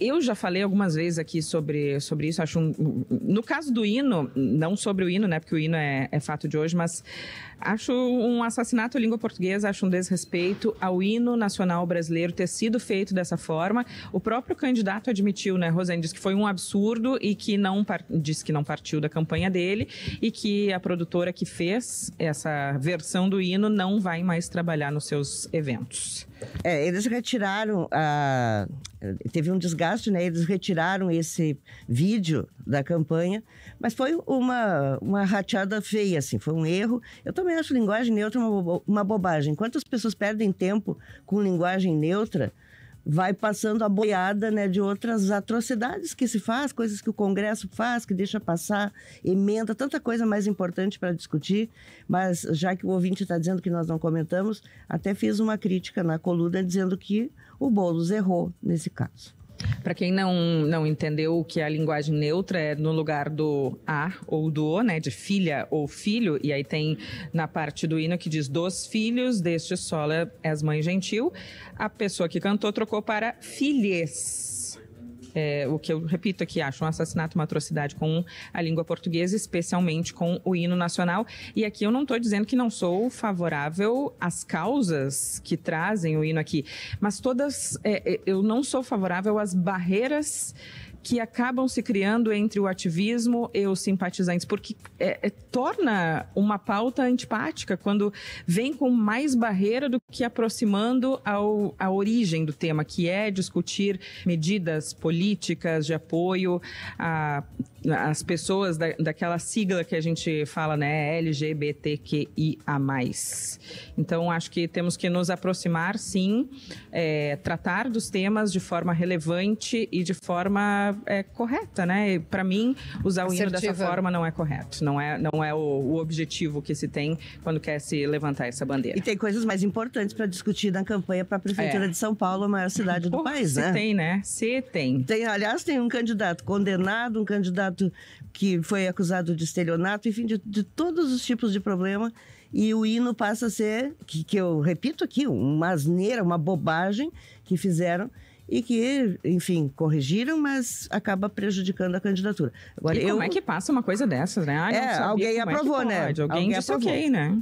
eu já falei algumas vezes aqui sobre, sobre isso. Acho um, no caso do hino, não sobre o hino, né? Porque o hino é, é, fato de hoje, mas acho um assassinato à língua portuguesa, acho um desrespeito ao hino nacional brasileiro ter sido feito dessa forma. O próprio candidato admitiu, né, Rosane, disse que foi um absurdo e que não disse que não partiu da campanha dele e que a produtora que fez essa versão do hino não vai mais trabalhar nos seus eventos. É, eles retiraram a. Teve um desgaste né? Eles retiraram esse vídeo da campanha, mas foi uma, uma rateada feia, assim, foi um erro. Eu também acho linguagem neutra uma, uma bobagem. Quantas pessoas perdem tempo com linguagem neutra? vai passando a boiada né, de outras atrocidades que se faz, coisas que o Congresso faz, que deixa passar, emenda, tanta coisa mais importante para discutir. Mas já que o ouvinte está dizendo que nós não comentamos, até fiz uma crítica na coluna dizendo que o Boulos errou nesse caso. Para quem não, não entendeu o que é a linguagem neutra, é no lugar do a ou do o, né? De filha ou filho. E aí tem na parte do hino que diz: dos filhos deste solo és mãe gentil. A pessoa que cantou trocou para filhes é, o que eu repito aqui, acho um assassinato, uma atrocidade com a língua portuguesa, especialmente com o hino nacional. E aqui eu não estou dizendo que não sou favorável às causas que trazem o hino aqui, mas todas, é, é eu não sou favorável às barreiras que acabam se criando entre o ativismo e os simpatizantes, porque é, é, torna uma pauta antipática quando vem com mais barreira do que aproximando ao, a origem do tema, que é discutir medidas políticas de apoio a as pessoas da, daquela sigla que a gente fala, né, LGBTQIA+. Então, acho que temos que nos aproximar, sim, é, tratar dos temas de forma relevante e de forma é, correta, né? Para mim, usar o hino dessa forma não é correto, não é, não é o, o, objetivo que se tem quando quer se levantar essa bandeira. E tem coisas mais importantes para discutir na campanha para a Prefeitura é. de São Paulo, a maior cidade do país, se né? Se tem, né? Se tem. tem. Aliás, tem um candidato condenado, um candidato acusado, que foi acusado de estelionato, enfim, de, de todos os tipos de problema. E o hino passa a ser, que, que eu repito aqui, uma asneira, uma bobagem que fizeram e que, enfim, corrigiram, mas acaba prejudicando a candidatura. Agora, e eu... como é que passa uma coisa dessas, né? Ah, é, alguém é aprovou, é né? Alguém, alguém disse aprovou. ok, né?